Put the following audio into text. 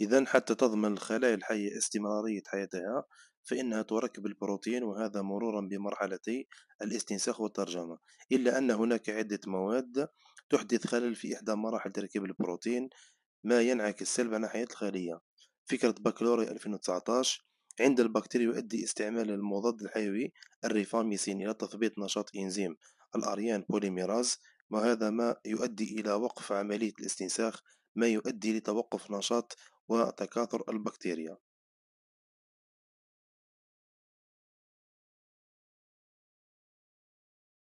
إذا حتى تضمن الخلايا الحية استمرارية حياتها فإنها تركب البروتين وهذا مرورا بمرحلتي الاستنساخ والترجمة إلا أن هناك عدة مواد تحدث خلل في إحدى مراحل تركيب البروتين ما ينعكس سلبا على حياة الخلية فكرة بكالوريا 2019 عند البكتيريا يؤدي استعمال المضاد الحيوي الريفاميسين إلى تثبيط نشاط إنزيم الأريان بوليميراز وهذا ما يؤدي إلى وقف عملية الاستنساخ ما يؤدي لتوقف نشاط وتكاثر البكتيريا